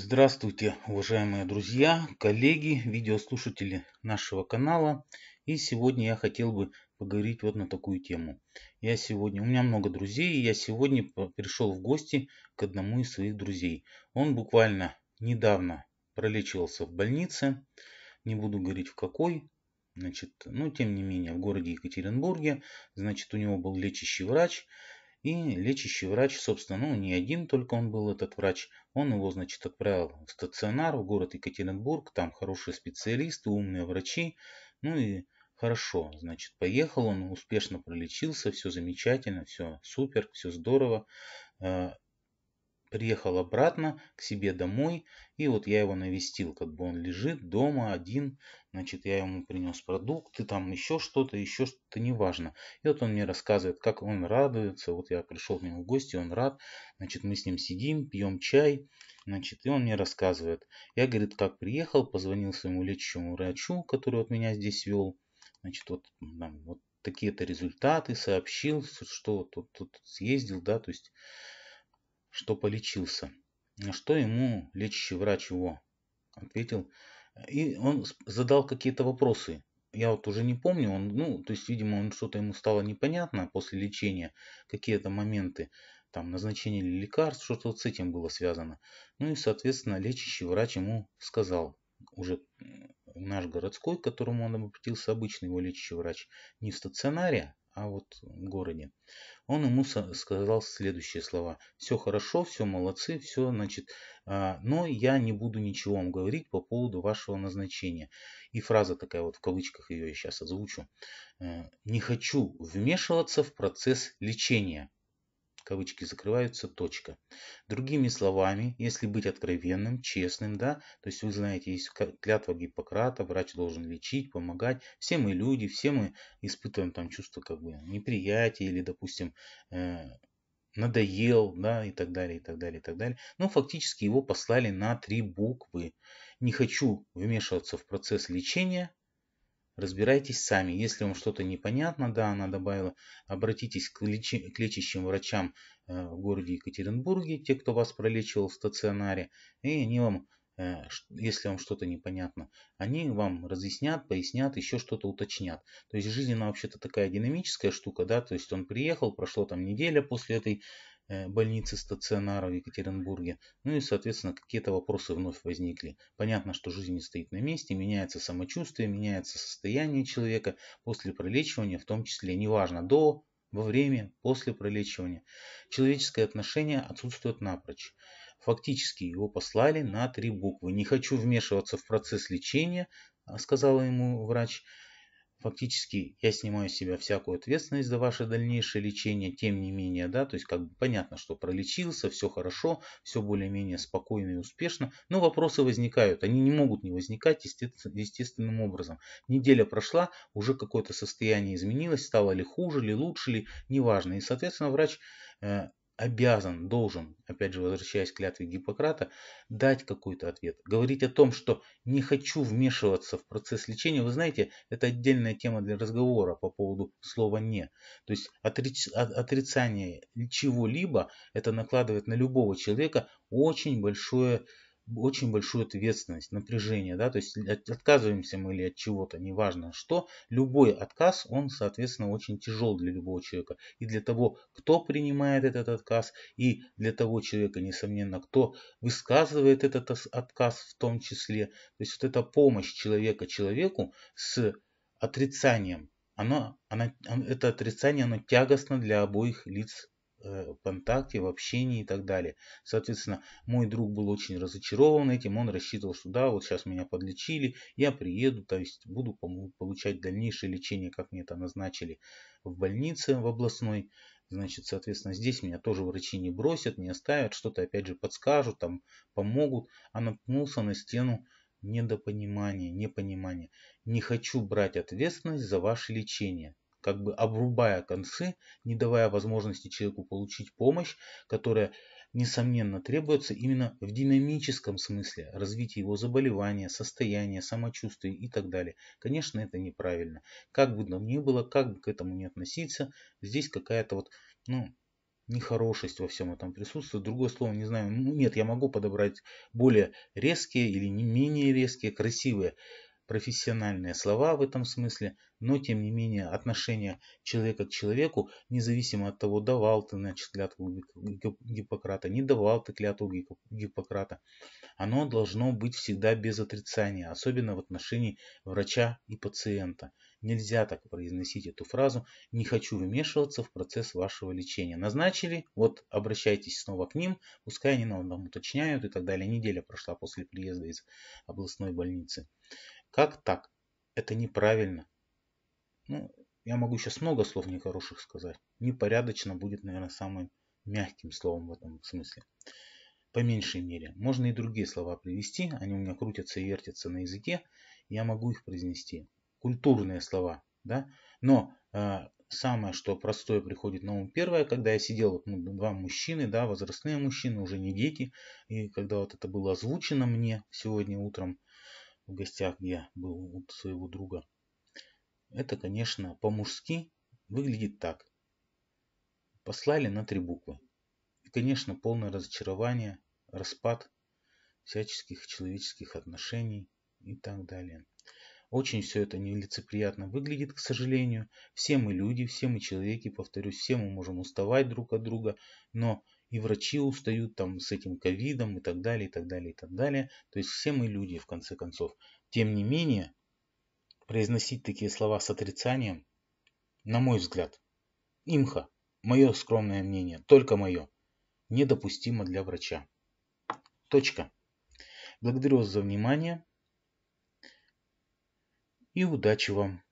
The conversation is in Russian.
Здравствуйте, уважаемые друзья, коллеги, видеослушатели нашего канала. И сегодня я хотел бы поговорить вот на такую тему. Я сегодня, у меня много друзей, и я сегодня пришел в гости к одному из своих друзей. Он буквально недавно пролечивался в больнице, не буду говорить в какой, значит, ну, тем не менее, в городе Екатеринбурге, значит, у него был лечащий врач, и лечащий врач, собственно, ну не один только он был этот врач, он его, значит, отправил в стационар в город Екатеринбург, там хорошие специалисты, умные врачи, ну и хорошо, значит, поехал он, успешно пролечился, все замечательно, все супер, все здорово. Э, приехал обратно к себе домой, и вот я его навестил, как бы он лежит дома один, Значит, я ему принес продукты, там еще что-то, еще что-то, неважно. И вот он мне рассказывает, как он радуется. Вот я пришел к нему в гости, он рад. Значит, мы с ним сидим, пьем чай. Значит, и он мне рассказывает. Я, говорит, как приехал, позвонил своему лечащему врачу, который вот меня здесь вел. Значит, вот, там, вот такие-то результаты, сообщил, что тут, тут съездил, да, то есть, что полечился. На что ему лечащий врач его ответил, и он задал какие-то вопросы. Я вот уже не помню, он, ну, то есть, видимо, он что-то ему стало непонятно после лечения, какие-то моменты, там, назначение лекарств, что-то вот с этим было связано. Ну и, соответственно, лечащий врач ему сказал, уже наш городской, к которому он обратился, обычный его лечащий врач, не в стационаре, а вот в городе. Он ему сказал следующие слова. Все хорошо, все молодцы, все, значит, а, но я не буду ничего вам говорить по поводу вашего назначения. И фраза такая вот, в кавычках ее я сейчас озвучу. «Э, не хочу вмешиваться в процесс лечения кавычки закрываются, точка. Другими словами, если быть откровенным, честным, да, то есть вы знаете, есть клятва Гиппократа, врач должен лечить, помогать. Все мы люди, все мы испытываем там чувство как бы неприятия или, допустим, э, надоел, да, и так далее, и так далее, и так далее. Но фактически его послали на три буквы. Не хочу вмешиваться в процесс лечения, Разбирайтесь сами. Если вам что-то непонятно, да, она добавила, обратитесь к, лечи, к лечащим врачам э, в городе Екатеринбурге, те, кто вас пролечивал в стационаре, и они вам, э, если вам что-то непонятно, они вам разъяснят, пояснят, еще что-то уточнят. То есть жизнь, она вообще-то такая динамическая штука, да, то есть он приехал, прошло там неделя после этой Э, больницы стационара в Екатеринбурге. Ну и, соответственно, какие-то вопросы вновь возникли. Понятно, что жизнь не стоит на месте, меняется самочувствие, меняется состояние человека после пролечивания, в том числе, неважно, до, во время, после пролечивания. Человеческое отношение отсутствует напрочь. Фактически его послали на три буквы. «Не хочу вмешиваться в процесс лечения», э, сказала ему врач фактически я снимаю с себя всякую ответственность за ваше дальнейшее лечение, тем не менее, да, то есть как бы понятно, что пролечился, все хорошо, все более-менее спокойно и успешно, но вопросы возникают, они не могут не возникать естественным образом. Неделя прошла, уже какое-то состояние изменилось, стало ли хуже, ли лучше, ли, неважно, и, соответственно, врач э, обязан, должен, опять же возвращаясь к клятве Гиппократа, дать какой-то ответ. Говорить о том, что не хочу вмешиваться в процесс лечения, вы знаете, это отдельная тема для разговора по поводу слова «не». То есть отрицание чего-либо, это накладывает на любого человека очень большое очень большую ответственность, напряжение, да, то есть отказываемся мы или от чего-то, неважно что, любой отказ, он, соответственно, очень тяжел для любого человека. И для того, кто принимает этот отказ, и для того человека, несомненно, кто высказывает этот отказ в том числе. То есть вот эта помощь человека человеку с отрицанием, оно, оно, это отрицание, оно тягостно для обоих лиц э, контакте, в общении и так далее. Соответственно, мой друг был очень разочарован этим, он рассчитывал, что да, вот сейчас меня подлечили, я приеду, то есть буду получать дальнейшее лечение, как мне это назначили в больнице, в областной. Значит, соответственно, здесь меня тоже врачи не бросят, не оставят, что-то опять же подскажут, там помогут. А наткнулся на стену недопонимания, непонимания. Не хочу брать ответственность за ваше лечение как бы обрубая концы, не давая возможности человеку получить помощь, которая, несомненно, требуется именно в динамическом смысле развития его заболевания, состояния, самочувствия и так далее. Конечно, это неправильно. Как бы нам ни было, как бы к этому не относиться, здесь какая-то вот, ну, нехорошесть во всем этом присутствует. Другое слово не знаю. Ну, нет, я могу подобрать более резкие или не менее резкие, красивые профессиональные слова в этом смысле, но тем не менее отношение человека к человеку, независимо от того, давал ты значит, клятву Гиппократа, не давал ты клятву Гиппократа, оно должно быть всегда без отрицания, особенно в отношении врача и пациента. Нельзя так произносить эту фразу «не хочу вмешиваться в процесс вашего лечения». Назначили, вот обращайтесь снова к ним, пускай они нам, уточняют и так далее. Неделя прошла после приезда из областной больницы. Как так? Это неправильно. Ну, я могу сейчас много слов нехороших сказать. Непорядочно будет, наверное, самым мягким словом в этом смысле. По меньшей мере. Можно и другие слова привести. Они у меня крутятся и вертятся на языке. Я могу их произнести. Культурные слова. Да? Но э, самое, что простое приходит на ум первое, когда я сидел, вот, ну, два мужчины, да, возрастные мужчины, уже не дети, и когда вот это было озвучено мне сегодня утром, в гостях я был у своего друга. Это, конечно, по-мужски выглядит так. Послали на три буквы. И, конечно, полное разочарование, распад всяческих человеческих отношений и так далее. Очень все это нелицеприятно выглядит, к сожалению. Все мы люди, все мы человеки, повторюсь, все мы можем уставать друг от друга, но и врачи устают там с этим ковидом и так далее, и так далее, и так далее. То есть все мы люди в конце концов. Тем не менее, произносить такие слова с отрицанием, на мой взгляд, имха, мое скромное мнение, только мое, недопустимо для врача. Точка. Благодарю вас за внимание и удачи вам!